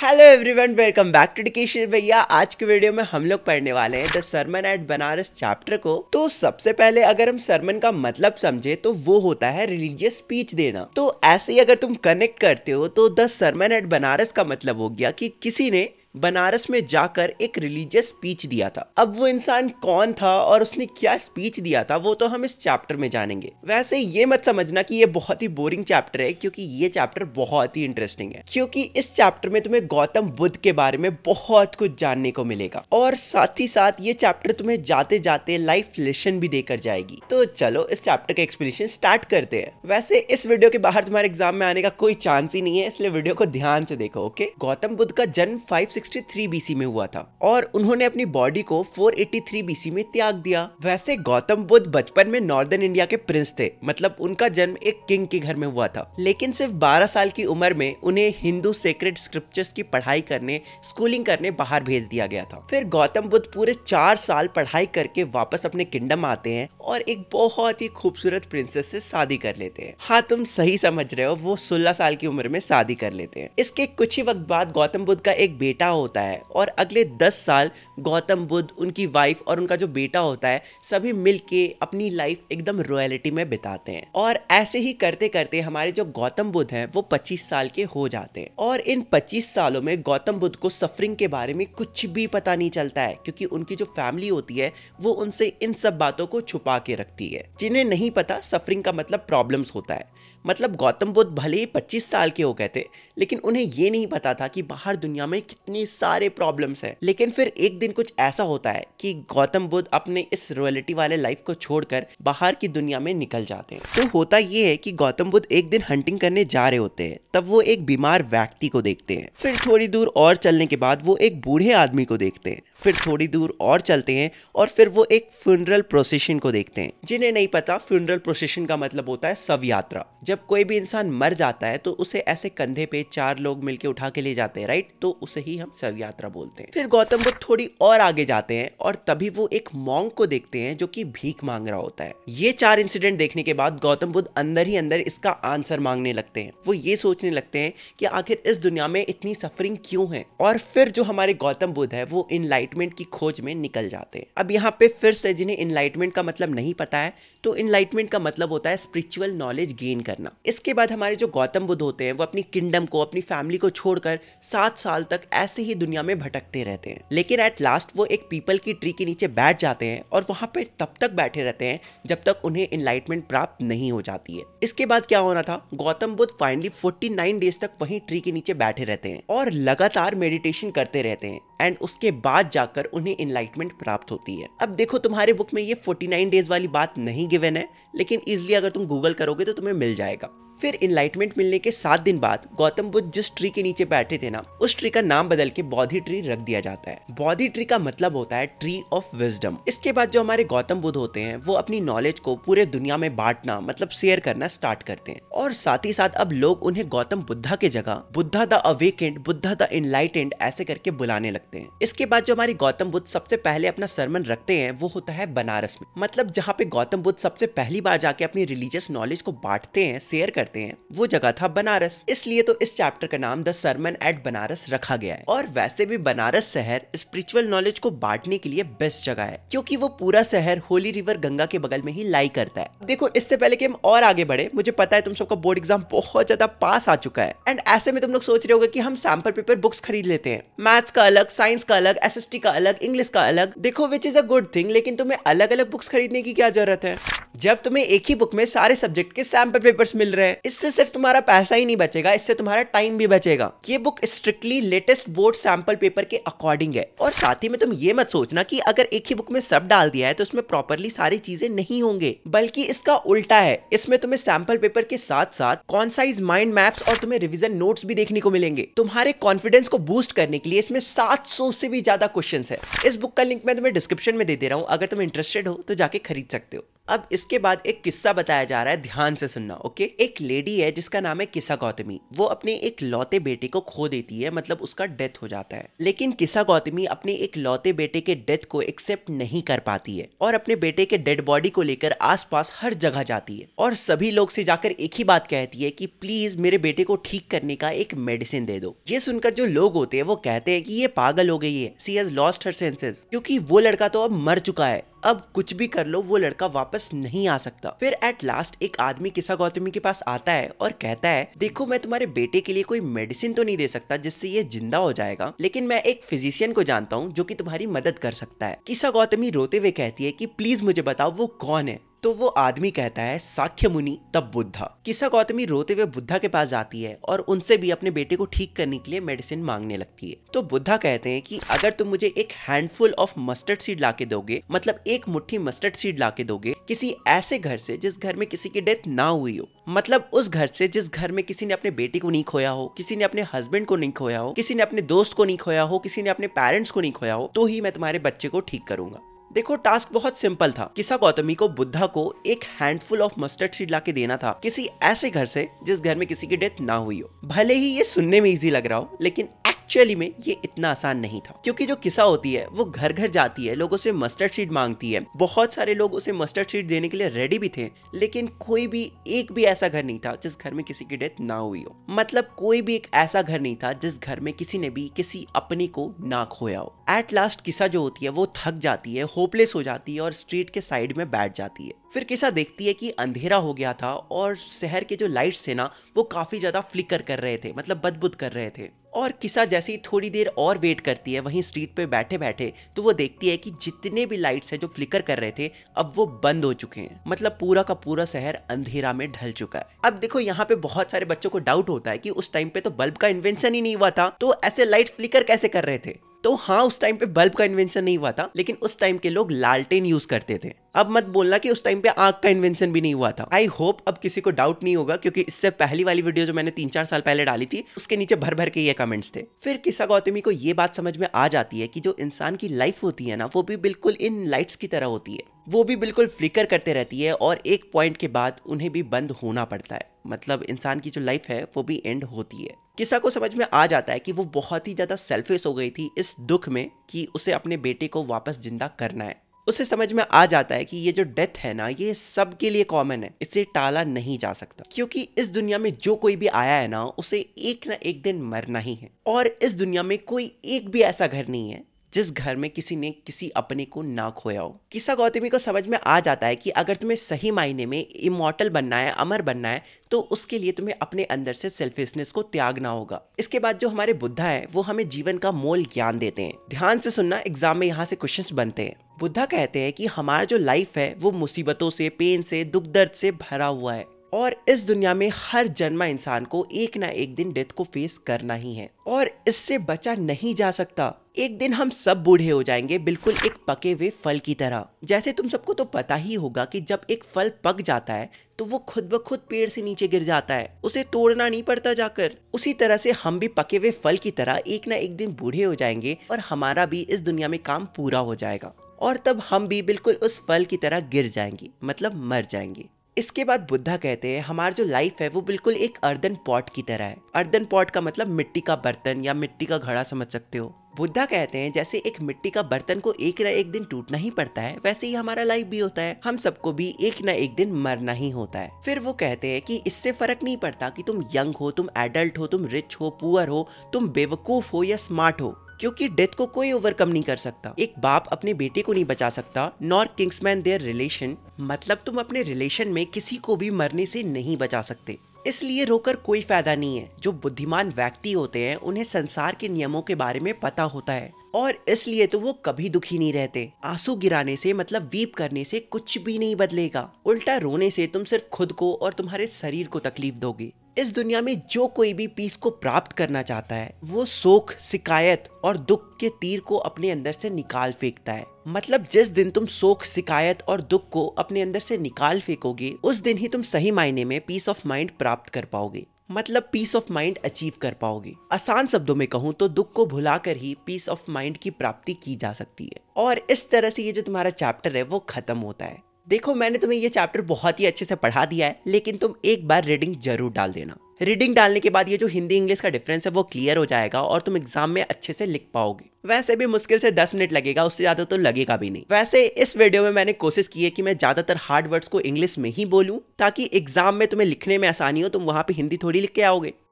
hello everyone welcome back to डिकेशन भैया आज के वीडियो में हम लोग पढ़ने वाले हैं the sermon at Benares chapter को तो सबसे पहले अगर हम सरमन का मतलब समझे तो वो होता है रिलीजियस स्पीच देना तो ऐसे ही अगर तुम कनेक्ट करते हो तो द सरमन एट बनारस का मतलब हो गया कि किसी ने बनारस में जाकर एक रिलीजियस स्पीच दिया था अब वो इंसान कौन था और उसने क्या स्पीच दिया था वो तो हम इस चैप्टर में जानेंगे वैसे ये मत समझना कि ये बहुत ही बोरिंग चैप्टर है क्योंकि ये चैप्टर बहुत ही इंटरेस्टिंग है क्योंकि इस चैप्टर में तुम्हें गौतम बुद्ध के बारे में बहुत कुछ जानने को मिलेगा और साथ ही साथ ये चैप्टर तुम्हें जाते जाते लाइफ लेसन भी देकर जाएगी तो चलो इस चैप्टर का एक्सप्लेनेशन स्टार्ट करते हैं वैसे इस वीडियो के बाहर तुम्हारे एग्जाम में आने का कोई चांस ही नहीं है इसलिए वीडियो को ध्यान से देखो ओके गौतम बुद्ध का जन्म फाइव 463 BC में हुआ था और उन्होंने अपनी बॉडी को 483 बीसी में त्याग दिया वैसे गौतम बुद्ध बचपन में नॉर्दर्न इंडिया के प्रिंस थे मतलब उनका जन्म एक किंग के घर में हुआ था लेकिन सिर्फ 12 साल की उम्र में उन्हें हिंदू सेक्रेट स्क्रिप्चर्स की पढ़ाई करने स्कूलिंग करने बाहर भेज दिया गया था फिर गौतम बुद्ध पूरे चार साल पढ़ाई करके वापस अपने किंगडम आते हैं और एक बहुत ही खूबसूरत प्रिंसेस से शादी कर लेते हैं हाँ तुम सही समझ रहे हो वो सोलह साल की उम्र में शादी कर लेते हैं इसके कुछ ही वक्त बाद गौतम बुद्ध का एक बेटा बेटा होता है और अगले दस साल गौतम बुद्ध उनकी वाइफ और उनका जो बेटा होता है सभी मिल अपनी लाइफ एकदम रॉयलिटी में बिताते हैं और ऐसे ही करते करते हमारे जो गौतम बुद्ध हैं वो 25 साल के हो जाते हैं और इन 25 सालों में गौतम बुद्ध को सफरिंग के बारे में कुछ भी पता नहीं चलता है क्योंकि उनकी जो फैमिली होती है वो उनसे इन सब बातों को छुपा के रखती है जिन्हें नहीं पता सफरिंग का मतलब प्रॉब्लम होता है मतलब गौतम बुद्ध भले ही पच्चीस साल के हो गए थे लेकिन उन्हें ये नहीं पता था कि बाहर दुनिया में कितनी अपनी सारे प्रॉब्लम्स है लेकिन फिर एक दिन कुछ ऐसा होता है कि गौतम बुद्ध अपने इस रोयलिटी वाले लाइफ को छोड़कर बाहर की दुनिया में निकल जाते हैं तो होता ये है कि गौतम बुद्ध एक दिन हंटिंग करने जा रहे होते हैं तब वो एक बीमार व्यक्ति को देखते हैं फिर थोड़ी दूर और चलने के बाद वो एक बूढ़े आदमी को देखते हैं फिर थोड़ी दूर और चलते हैं और फिर वो एक फ्यूनरल प्रोसेशन को देखते हैं जिन्हें नहीं पता फ्यूनरल प्रोसेशन का मतलब होता है सब यात्रा जब कोई भी इंसान मर जाता है तो उसे ऐसे कंधे पे चार लोग मिलकर उठा के ले जाते हैं राइट तो उसे ही हम सब यात्रा बोलते हैं फिर गौतम बुद्ध थोड़ी और आगे जाते हैं और तभी वो एक मॉन्ग को देखते हैं जो की भीख मांग रहा होता है ये चार इंसिडेंट देखने के बाद गौतम बुद्ध अंदर ही अंदर इसका आंसर मांगने लगते हैं वो ये सोचने लगते हैं कि आखिर इस दुनिया में इतनी सफरिंग क्यों है और फिर जो हमारे गौतम बुद्ध है वो इन इनलाइटमेंट की खोज में निकल जाते हैं अब यहाँ पे फिर से जिन्हें इनलाइटमेंट का मतलब नहीं पता है तो इनलाइटमेंट का मतलब होता है स्पिरिचुअल नॉलेज गेन करना इसके बाद हमारे जो गौतम बुद्ध होते हैं वो अपनी किंगडम को अपनी फैमिली को छोड़कर सात साल तक ऐसे ही दुनिया में भटकते रहते हैं लेकिन एट लास्ट वो एक पीपल की ट्री के नीचे बैठ जाते हैं और वहाँ पे तब तक बैठे रहते हैं जब तक उन्हें इनलाइटमेंट प्राप्त नहीं हो जाती है इसके बाद क्या होना था Gautam Buddha finally forty days तक वहीं ट्री के नीचे बैठे रहते हैं और लगातार मेडिटेशन करते रहते हैं एंड उसके बाद जाकर उन्हें इनलाइटमेंट प्राप्त होती है अब देखो तुम्हारे बुक में ये 49 डेज वाली बात नहीं गिवन है लेकिन इजिली अगर तुम गूगल करोगे तो तुम्हें मिल जाएगा फिर इनलाइटमेंट मिलने के सात दिन बाद गौतम बुद्ध जिस ट्री के नीचे बैठे थे ना उस ट्री का नाम बदल के बौद्धि ट्री रख दिया जाता है बौद्धि ट्री का मतलब होता है ट्री ऑफ विजडम इसके बाद जो हमारे गौतम बुद्ध होते हैं वो अपनी नॉलेज को पूरे दुनिया में बांटना मतलब शेयर करना स्टार्ट करते हैं और साथ ही साथ अब लोग उन्हें गौतम बुद्धा के जगह Buddha the awakened Buddha the enlightened ऐसे करके बुलाने लगते हैं इसके बाद जो हमारे गौतम बुद्ध सबसे पहले अपना सरमन रखते हैं वो होता है बनारस में मतलब जहाँ पे गौतम बुद्ध सबसे पहली बार जाके अपनी रिलीजियस नॉलेज को बांटते हैं शेयर करते करते हैं वो जगह था बनारस इसलिए तो इस चैप्टर का नाम द सरमन एट बनारस रखा गया है और वैसे भी बनारस शहर स्पिरिचुअल नॉलेज को बांटने के लिए बेस्ट जगह है क्योंकि वो पूरा शहर होली रिवर गंगा के बगल में ही लाई करता है देखो इससे पहले की हम और आगे बढ़े मुझे पता है तुम सबका बोर्ड एग्जाम बहुत ज्यादा पास आ चुका है एंड ऐसे में तुम लोग सोच रहे हो की हम सैम्पल पेपर बुक्स खरीद लेते हैं मैथ्स का अलग साइंस का अलग एस का अलग इंग्लिश का अलग देखो which is a good thing लेकिन तुम्हें अलग अलग बुक्स खरीदने की क्या जरूरत है जब तुम्हें एक ही बुक में सारे सब्जेक्ट के सैम्पल पेपर्स मिल रहे हैं इससे सिर्फ तुम्हारा पैसा ही नहीं बचेगा इससे तुम्हारा टाइम भी बचेगा ये book strictly latest board sample paper के अकॉर्डिंग है और साथ ही में तुम ये मत सोचना कि अगर एक ही बुक में सब डाल दिया है तो उसमें प्रॉपरली सारी चीजें नहीं होंगे बल्कि इसका उल्टा है इसमें तुम्हें सैम्पल पेपर के साथ साथ कॉन्साइज माइंड मैप्स और तुम्हें रिविजन नोट्स भी देखने को मिलेंगे तुम्हारे कॉन्फिडेंस को बूस्ट करने के लिए इसमें सात से भी ज्यादा क्वेश्चन है इस बुक का लिंक मैं तुम्हें डिस्क्रिप्शन में दे दे रहा हूँ अगर तुम इंटरेस्टेड हो तो जाके खरीद सकते हो अब इसके बाद एक किस्सा बताया जा रहा है ध्यान से सुनना ओके एक लेडी है जिसका नाम है किसा गौतमी वो अपने एक लौते बेटे को खो देती है मतलब उसका डेथ हो जाता है लेकिन किसा गौतमी अपने एक लौते बेटे के डेथ को एक्सेप्ट नहीं कर पाती है और अपने बेटे के डेड बॉडी को लेकर आसपास हर जगह जाती है और सभी लोग से जाकर एक ही बात कहती है कि प्लीज मेरे बेटे को ठीक करने का एक मेडिसिन दे दो ये सुनकर जो लोग होते हैं वो कहते हैं कि ये पागल हो गई है she has lost her senses क्योंकि वो लड़का तो अब मर चुका है अब कुछ भी कर लो वो लड़का वापस नहीं आ सकता फिर एट लास्ट एक आदमी किसा गौतमी के पास आता है और कहता है देखो मैं तुम्हारे बेटे के लिए कोई मेडिसिन तो नहीं दे सकता जिससे ये जिंदा हो जाएगा लेकिन मैं एक फिजिशियन को जानता हूँ जो की तुम्हारी मदद कर सकता है किसा गौतमी रोते हुए कहती है की प्लीज मुझे बताओ वो कौन है तो वो आदमी कहता है साख्य मुनि तब बुद्धा किसा गौतमी रोते हुए बुद्धा के पास जाती है और उनसे भी अपने बेटे को ठीक करने के लिए मेडिसिन मांगने लगती है तो बुद्धा कहते हैं कि अगर तुम मुझे एक हैंडफुल ऑफ मस्टर्ड सीड ला दोगे मतलब एक मुट्ठी मस्टर्ड सीड ला दोगे किसी ऐसे घर से जिस घर में किसी की डेथ ना हुई हो मतलब उस घर से जिस घर में किसी ने अपने बेटे को नहीं खोया हो किसी ने अपने हस्बैंड को नहीं खोया हो किसी ने अपने दोस्त को नहीं खोया हो किसी ने अपने पेरेंट्स को नहीं खोया हो तो ही मैं तुम्हारे बच्चे को ठीक करूंगा देखो टास्क बहुत सिंपल था किसा गौतमी को बुद्धा को एक हैंडफुल ऑफ मस्टर्ड सीड ला देना था किसी ऐसे घर से जिस घर में किसी की डेथ ना हुई हो भले ही ये सुनने में इजी लग रहा हो लेकिन एक्चुअली में ये इतना आसान नहीं था क्योंकि जो किसा होती है वो घर घर जाती है लोगों से मस्टर्ड सीड मांगती है बहुत सारे लोग उसे मस्टर्ड सीड देने के लिए रेडी भी थे लेकिन कोई भी एक भी ऐसा घर नहीं था जिस घर में किसी की डेथ ना हुई हो मतलब कोई भी एक ऐसा घर नहीं था जिस घर में किसी ने भी किसी अपने को ना खोया हो एट लास्ट किसा जो होती है वो थक जाती है होपलेस हो जाती है और स्ट्रीट के साइड में बैठ जाती है फिर किसा देखती है कि अंधेरा हो गया था और शहर के जो लाइट्स थे ना वो काफ़ी ज़्यादा फ्लिकर कर रहे थे मतलब बदबुद कर रहे थे और किसा जैसे ही थोड़ी देर और वेट करती है वहीं स्ट्रीट पे बैठे बैठे तो वो देखती है कि जितने भी लाइट्स हैं जो फ्लिकर कर रहे थे अब वो बंद हो चुके हैं मतलब पूरा का पूरा शहर अंधेरा में ढल चुका है अब देखो यहाँ पे बहुत सारे बच्चों को डाउट होता है कि उस टाइम पे तो बल्ब का इन्वेंशन ही नहीं हुआ था तो ऐसे लाइट फ्लिकर कैसे कर रहे थे तो हाँ उस टाइम पे बल्ब का इन्वेंशन नहीं हुआ था लेकिन उस टाइम के लोग लालटेन यूज करते थे अब मत बोलना कि उस टाइम पे आग का इन्वेंशन भी नहीं हुआ था आई होप अब किसी को डाउट नहीं होगा क्योंकि इससे पहली वाली वीडियो जो मैंने तीन चार साल पहले डाली थी उसके नीचे भर भर के ये कमेंट्स थे फिर किसा गौतमी को ये बात समझ में आ जाती है कि जो इंसान की लाइफ होती है ना वो भी बिल्कुल इन लाइट्स की तरह होती है वो भी बिल्कुल फ्लिकर करते रहती है और एक पॉइंट के बाद उन्हें भी बंद होना पड़ता है मतलब इंसान की जो लाइफ है वो भी एंड होती है किस्सा को समझ में आ जाता है कि वो बहुत ही ज़्यादा सेल्फिश हो गई थी इस दुख में कि उसे अपने बेटे को वापस जिंदा करना है उसे समझ में आ जाता है कि ये जो डेथ है ना ये सबके लिए कॉमन है इसे टाला नहीं जा सकता क्योंकि इस दुनिया में जो कोई भी आया है ना उसे एक ना एक दिन मरना ही है और इस दुनिया में कोई एक भी ऐसा घर नहीं है जिस घर में किसी ने किसी अपने को ना खोया हो किसा गौतमी को समझ में आ जाता है कि अगर तुम्हें सही मायने में इमोटल बनना है अमर बनना है तो उसके लिए तुम्हें अपने अंदर से सेल्फिशनेस को त्यागना होगा इसके बाद जो हमारे बुद्धा है वो हमें जीवन का मोल ज्ञान देते हैं ध्यान से सुनना एग्जाम में यहाँ से क्वेश्चन बनते हैं बुद्धा कहते हैं कि हमारा जो लाइफ है वो मुसीबतों से पेन से दुख दर्द से भरा हुआ है और इस दुनिया में हर जन्मा इंसान को एक ना एक दिन डेथ को फेस करना ही है और इससे बचा नहीं जा सकता एक दिन हम सब बूढ़े हो जाएंगे बिल्कुल एक पके हुए फल की तरह जैसे तुम सबको तो पता ही होगा कि जब एक फल पक जाता है तो वो खुद ब खुद पेड़ से नीचे गिर जाता है उसे तोड़ना नहीं पड़ता जाकर उसी तरह से हम भी पके हुए फल की तरह एक ना एक दिन बूढ़े हो जाएंगे और हमारा भी इस दुनिया में काम पूरा हो जाएगा और तब हम भी बिल्कुल उस फल की तरह गिर जाएंगे मतलब मर जाएंगे इसके बाद बुद्धा कहते हैं हमारा जो लाइफ है वो बिल्कुल एक अर्दन पॉट की तरह है अर्दन पॉट का मतलब मिट्टी का बर्तन या मिट्टी का घड़ा समझ सकते हो बुद्धा कहते हैं जैसे एक मिट्टी का बर्तन को एक ना एक दिन टूटना ही पड़ता है वैसे ही हमारा लाइफ भी होता है हम सबको भी एक ना एक दिन मरना ही होता है फिर वो कहते हैं कि इससे फर्क नहीं पड़ता कि तुम यंग हो तुम एडल्ट हो तुम रिच हो पुअर हो तुम बेवकूफ हो या स्मार्ट हो क्योंकि डेथ को कोई ओवरकम नहीं कर सकता एक बाप अपने बेटे को नहीं बचा सकता नॉर किंग्समैन देयर रिलेशन मतलब तुम अपने रिलेशन में किसी को भी मरने से नहीं बचा सकते इसलिए रोकर कोई फायदा नहीं है जो बुद्धिमान व्यक्ति होते हैं उन्हें संसार के नियमों के बारे में पता होता है और इसलिए तो वो कभी दुखी नहीं रहते आंसू गिराने से मतलब वीप करने से कुछ भी नहीं बदलेगा उल्टा रोने से तुम सिर्फ खुद को और तुम्हारे शरीर को तकलीफ दोगे इस दुनिया में जो कोई भी पीस को प्राप्त करना चाहता है वो शोक शिकायत और दुख के तीर को अपने अंदर से निकाल फेंकता है मतलब जिस दिन तुम शोक शिकायत और दुख को अपने अंदर से निकाल फेंकोगे उस दिन ही तुम सही मायने में पीस ऑफ माइंड प्राप्त कर पाओगे मतलब पीस ऑफ माइंड अचीव कर पाओगे आसान शब्दों में कहूँ तो दुख को भुलाकर ही पीस ऑफ माइंड की प्राप्ति की जा सकती है और इस तरह से ये जो तुम्हारा चैप्टर है वो खत्म होता है देखो मैंने तुम्हें ये चैप्टर बहुत ही अच्छे से पढ़ा दिया है लेकिन तुम एक बार रीडिंग जरूर डाल देना रीडिंग डालने के बाद ये जो हिंदी इंग्लिश का डिफरेंस है वो क्लियर हो जाएगा और तुम एग्जाम में अच्छे से लिख पाओगे वैसे भी मुश्किल से 10 मिनट लगेगा उससे ज़्यादा तो लगेगा भी नहीं वैसे इस वीडियो में मैंने कोशिश की है कि मैं ज़्यादातर हार्ड वर्ड्स को इंग्लिश में ही बोलूं ताकि एग्जाम में तुम्हें लिखने में आसानी हो तुम वहाँ पर हिंदी थोड़ी लिख के आओगे